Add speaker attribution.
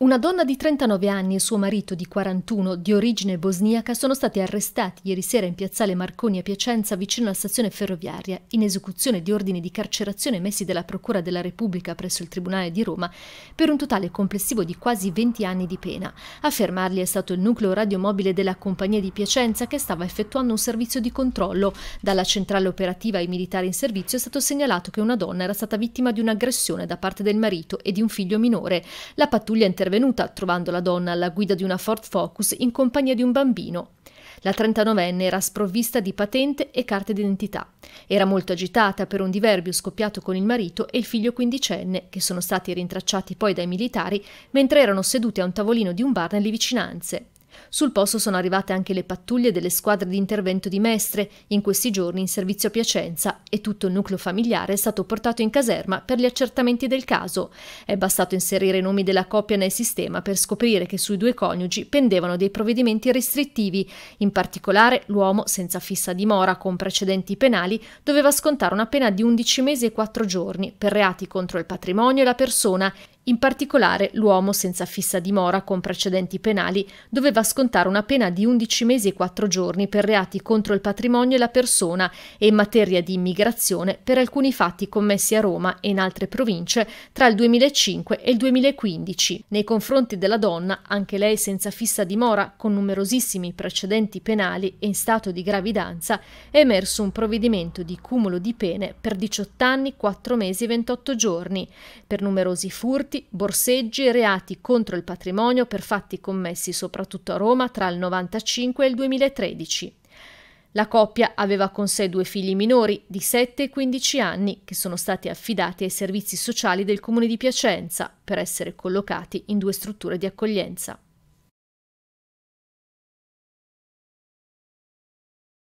Speaker 1: Una donna di 39 anni e suo marito di 41 di origine bosniaca sono stati arrestati ieri sera in piazzale Marconi a Piacenza vicino alla stazione ferroviaria in esecuzione di ordini di carcerazione messi dalla Procura della Repubblica presso il Tribunale di Roma per un totale complessivo di quasi 20 anni di pena. A fermarli è stato il nucleo radiomobile della Compagnia di Piacenza che stava effettuando un servizio di controllo. Dalla centrale operativa ai militari in servizio è stato segnalato che una donna era stata vittima di un'aggressione da parte del marito e di un figlio minore. La pattuglia intervenuta intervenuta trovando la donna alla guida di una Ford Focus in compagnia di un bambino. La 39enne era sprovvista di patente e carte d'identità. Era molto agitata per un diverbio scoppiato con il marito e il figlio quindicenne, che sono stati rintracciati poi dai militari mentre erano sedute a un tavolino di un bar nelle vicinanze. Sul posto sono arrivate anche le pattuglie delle squadre di intervento di Mestre, in questi giorni in servizio a Piacenza, e tutto il nucleo familiare è stato portato in caserma per gli accertamenti del caso. È bastato inserire i nomi della coppia nel sistema per scoprire che sui due coniugi pendevano dei provvedimenti restrittivi. In particolare, l'uomo, senza fissa dimora con precedenti penali, doveva scontare una pena di 11 mesi e 4 giorni per reati contro il patrimonio e la persona in particolare, l'uomo senza fissa dimora con precedenti penali doveva scontare una pena di 11 mesi e 4 giorni per reati contro il patrimonio e la persona e in materia di immigrazione per alcuni fatti commessi a Roma e in altre province tra il 2005 e il 2015. Nei confronti della donna, anche lei senza fissa dimora con numerosissimi precedenti penali e in stato di gravidanza, è emerso un provvedimento di cumulo di pene per 18 anni, 4 mesi e 28 giorni per numerosi furti furti, borseggi e reati contro il patrimonio per fatti commessi soprattutto a Roma tra il 1995 e il 2013. La coppia aveva con sé due figli minori di 7 e 15 anni che sono stati affidati ai servizi sociali del comune di Piacenza per essere collocati in due strutture di accoglienza.